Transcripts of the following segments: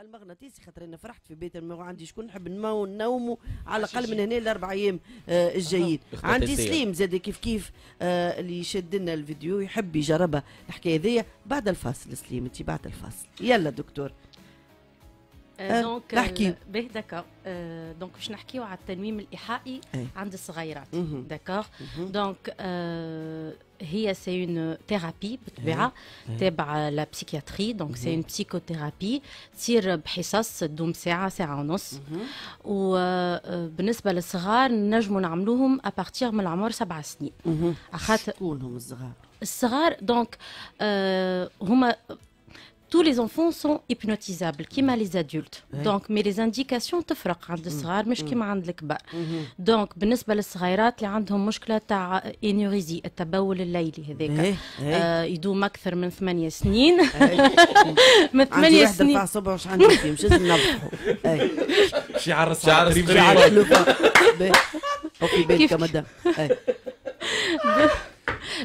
المهم المغناطيسي خاطر انا فرحت في بيت المغ... عندي شكون نحب نمو نومو على الاقل من هنا لاربع ايام آه الجايين عندي سليم زاد كيف كيف آه اللي شد لنا الفيديو يحب يجربها الحكايه هذيا بعد الفاصل سليم انت بعد الفاصل يلا دكتور دونك آه، آه، آه، نحكي به داكور دونك باش نحكيو على التنويم الايحائي إيه. عند الصغيرات داكور دونك هي سي اون ثيرابي بالطبيعه إيه. إيه. تابعه لا بسيكياتري دونك سي اون بسيكوثيرابي تصير بحصص تدوم ساعه ساعه ونص وبالنسبه للصغار نجموا نعملوهم ابارتيغ من العمر سبع سنين تقولهم الصغار الصغار دونك هما tous les enfants sont hypnotisables كيما mm. les adultes donc mais les indications تفرق عند الصغار مش كيما عند الكبار donc بالنسبه للصغيرات اللي عندهم مشكله تاع انوريزي التبول الليلي هذاك إيه، إيه. آه يدوم اكثر من ثمانية سنين إيه. من ثمانية سنين عندي واحد في عندي فيه مش لازم نضحكوا شي عرس شي عرس اوكي بالك مدام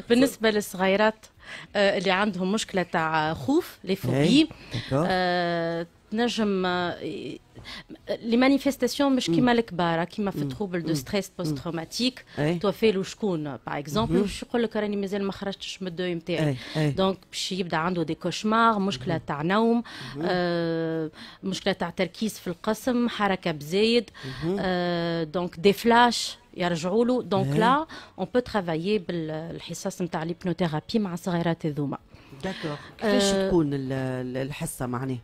بالنسبه للصغيرات آه، اللي عندهم مشكله تاع خوف لي فوبي إيه، آه، تنجم آه، لي مانيفيستاسيون مش كيما الكبار كيما في تروبل دو ستريس بوست تروماتيك توفيلو شكون باغ اكزومبل باش يقول لك راني مازال ما خرجتش من الدوي نتاعي دونك باش يبدا عنده دي كوشمار مشكله تاع نوم آه مشكله تاع تركيز في القسم حركه بزايد آه دونك دي فلاش يرجعوا له دونك لا اون بو ترافايي بالحصص نتاع ليبنوثيرابي مع الصغيرات هذوما داكور كيفاش تكون الحصه معناها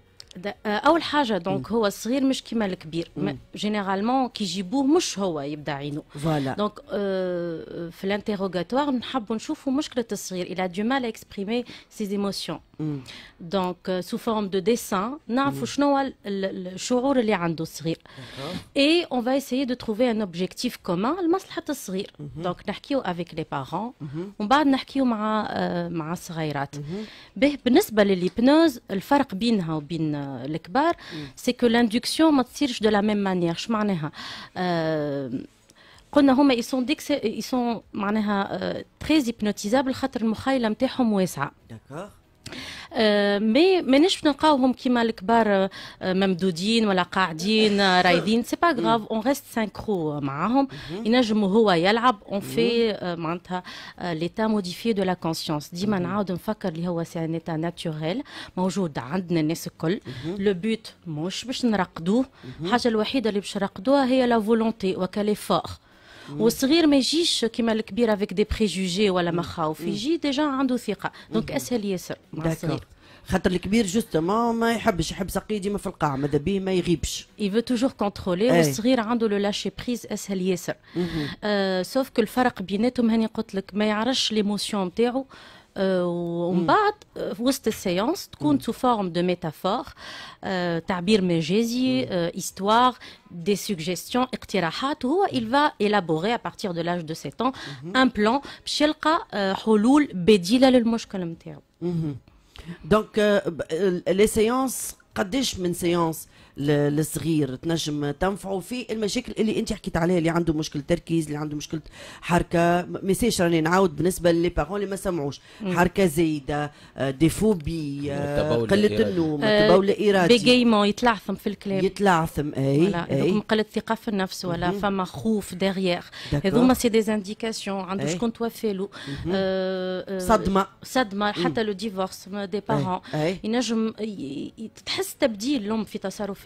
آه، اول حاجه دونك هو الصغير مش كيما الكبير جينيرالمون كي يجيبوه مش هو يبدا عينه فوالا دونك في الانتيروغاتوار نحبوا نشوفوا مشكله الصغير الى دو مال اكسبريمي سي ايموسيون دونك سو فورم دو ديسان نعرفوا شنو الشعور اللي عنده الصغير اي اون فا ايسيي دو تروفي ان اوبجيكتيف كومان لمصلحه الصغير دونك نحكيو افيك لي بارون ومن بعد نحكيو مع آه، مع الصغيرات بالنسبه للهيبنوز الفرق بينها وبين آه، الكبار سي كو لاندكسيون ما تصيرش دو لا ميم مانيير اش معناها قلنا هما يسون ديكس يسون معناها تري هيبنوتيزابل خاطر المخايله نتاعهم واسعه داكور آه، مي ماناش نلقاوهم كيما الكبار آه، ممدودين ولا قاعدين آه، رايدين سي با غاف اون ريست سانكرو معاهم mm-hmm. ينجم هو يلعب mm-hmm. اون في معناتها ليتا موديفي دو لا كونسيونس ديما mm-hmm. نعاود نفكر اللي هو سي ان ايتا ناتوريل موجود عندنا الناس الكل لو بوت مش باش نرقدوه الحاجه الوحيده اللي باش نرقدوها هي لا فولونتي فور والصغير ما يجيش كيما الكبير افيك دي بريجوجي ولا مخاوف يجي ديجا عنده ثقه دونك اسهل ياسر مع الصغير خاطر الكبير جوستومون ما يحبش يحب ساقيه ديما في القاع ماذا بيه ما يغيبش يفو توجور كونترولي والصغير عنده لو لاشي بريز اسهل ياسر آه سوف كو الفرق بيناتهم هاني قلت لك ما يعرفش ليموسيون نتاعو Euh, on va faire cette séance mm. sous forme de métaphore, euh, mm. euh, histoire, des suggestions, des Il va élaborer à partir de l'âge de 7 ans mm-hmm. un plan pour que les gens aient le Donc, les séances, combien une séances للصغير تنجم تنفعوا في المشاكل اللي انت حكيت عليها اللي عنده مشكل تركيز اللي عنده مشكل حركه ميساج راني نعاود بالنسبه للي بارون اللي ما سمعوش حركه زايده ديفوبي آه، آه، قله النوم آه، تبول ارادي بيجيمون يتلعثم في الكلام يتلعثم اي اي قله ثقه في النفس ولا فما خوف ديغيير هذوما سي دي زانديكاسيون عنده شكون توفى له صدمه صدمه حتى لو ديفورس دي بارون ينجم تحس تبديل لهم في تصرف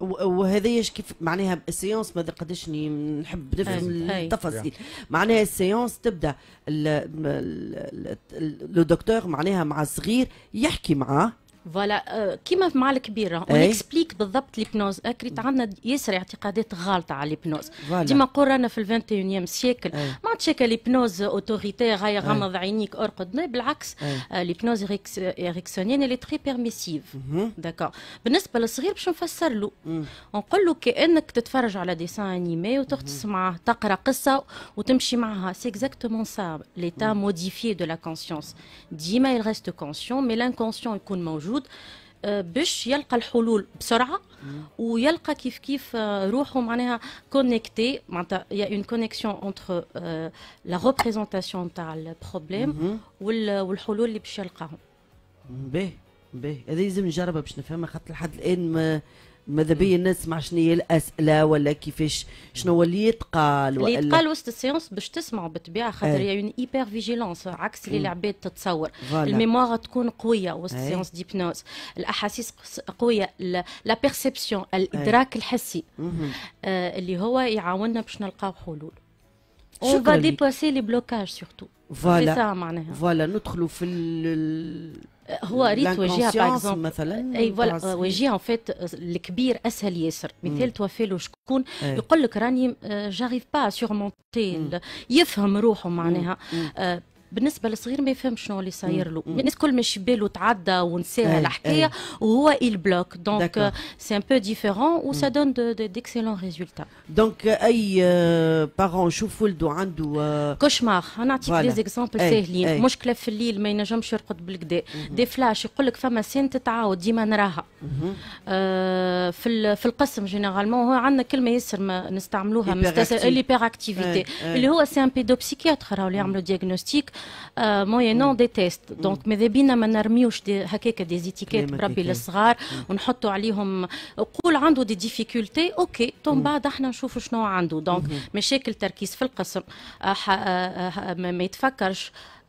وهذايش كيف معناها السيونس ما قداش نحب نفهم التفاصيل معناها السيونس تبدا لو دكتور معناها مع الصغير يحكي معاه فوالا euh, كيما مع الكبيره ونكسبليك إيه. بالضبط ليبنوز اكريت أه، عندنا ياسر اعتقادات غالطه على ليبنوز ديما نقول رانا في ال 21 سيكل إيه. ما عادش هكا ليبنوز اوتوريتير هيا غمض عينيك ارقد بالعكس ليبنوز اريكسونيان اللي تري بيرميسيف داكور بالنسبه للصغير باش نفسر له نقول له كانك تتفرج على ديسان انيمي وتقعد معاه تقرا قصه وتمشي معها سي اكزاكتومون سا ليتا موديفيي دو لا كونسيونس ديما il reste conscient mais l'inconscient يكون موجود موجود آه، باش يلقى الحلول بسرعه ويلقى كيف كيف آه، روحه معناها كونيكتي معناتها يا اون كونيكسيون اونتر لا ريبريزونطاسيون تاع البروبليم والحلول اللي باش يلقاهم باهي باهي هذا لازم نجربها باش نفهمها خاطر لحد الان ما ماذا بيا الناس تسمع شنو هي الاسئله ولا كيفاش شنو هو اللي يتقال ولا اللي يتقال وسط السيونس باش تسمعوا بالطبيعه خاطر هي اون ايبر فيجيلونس عكس اللي العباد تتصور الميموار تكون قويه وسط السيونس إيه. ديبنوز الاحاسيس قويه لا بيرسيبسيون الادراك إيه. الحسي آه اللي هو يعاوننا باش نلقاو حلول اون فا ديباسي لي بلوكاج سورتو فوالا فوالا ندخلوا في هو ريت واجهها مثلا اي فوالا واجهها ان فيت الكبير اسهل ياسر مثال توفى له شكون إيه. يقول لك راني جاريف با سيغمونتي يفهم روحه معناها آه، بالنسبه للصغير ما يفهم شنو اللي صاير له الناس كل ما شبالو تعدى ونساها إيه، الحكايه إيه. وهو البلوك دونك سي ان بو ديفيرون différent ou ça mm. donne ديكسيلون ريزولتا دونك اي بارون يشوف ولده عنده كوشمار انا نعطيك دي زيكزامبل ساهلين مشكله في الليل ما ينجمش يرقد بالكدا دي فلاش يقول لك فما سين تتعاود ديما نراها في في القسم جينيرالمون هو عندنا كلمه ياسر نستعملوها اللي اكتيفيتي اللي هو سي ان بيدو بسيكياتر راهو اللي يعملوا دياغنوستيك موينون دي تيست دونك ماذا بينا ما نرميوش هكاك دي زيتيكيت بربي للصغار ونحطوا عليهم قول عنده دي ديفيكولتي اوكي تون بعد احنا نشوفوا شنو عنده دونك مشاكل تركيز في القسم ما يتفكرش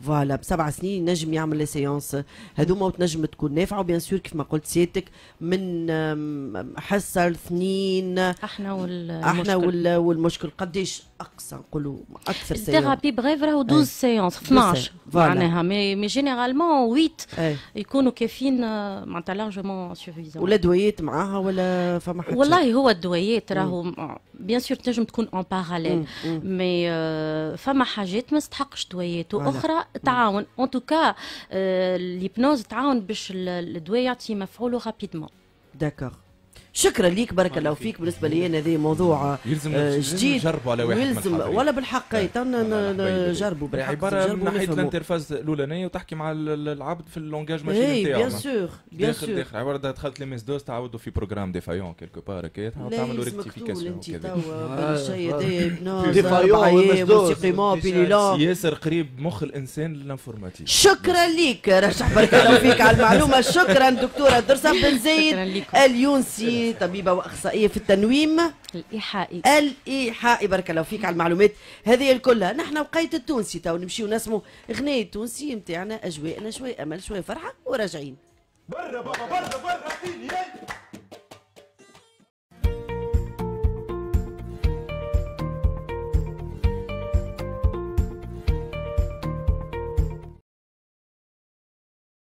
فوالا بسبع سنين نجم يعمل لي سيونس هذوما وتنجم تكون نافعه وبيان سور كيف ما قلت سيادتك من حصه لثنين احنا والمشكل احنا والمشكل قديش اقصى نقولوا اكثر سيونس الثيرابي بغيف راهو 12 سيونس 12 معناها مي مي جينيرالمون 8 يكونوا كافيين آه، معناتها لارجومون سوفيزون ولا دويات معاها ولا فما حاجه والله هو الدويات راهو بيان سور تنجم تكون اون باراليل مي فما حاجات ما تستحقش دويات واخرى taune en tout cas euh, l'hypnose taune bach les dwaya ti mafhoulou rapidement d'accord شكرا ليك بارك الله فيك بالنسبه لي انا هذا موضوع آه، يلزم جديد نجربوا على واحد يلزم ولا بالحق نجربوا بالحق عباره من ناحيه الانترفاز الاولانيه وتحكي مع العبد في اللونجاج ماشي اي بيان سور بيان سور داخل عباره دخلت لي دوز تعاودوا في بروجرام ديفايون كيلكو بار هكا تعملوا ريكتيفيكاسيون انت هذا آه، ديفايون ياسر قريب مخ الانسان للانفورماتيك شكرا ليك رشح بارك الله فيك على المعلومه شكرا دكتوره درسه بن زايد اليونسي طبيبه واخصائيه في التنويم الايحائي الايحائي بارك الله فيك على المعلومات هذه كلها نحن وقيت التونسي تو نمشيو نسمو غنايه تونسي نتاعنا اجواءنا شوي امل شوي فرحه وراجعين برا بابا برا برا فيني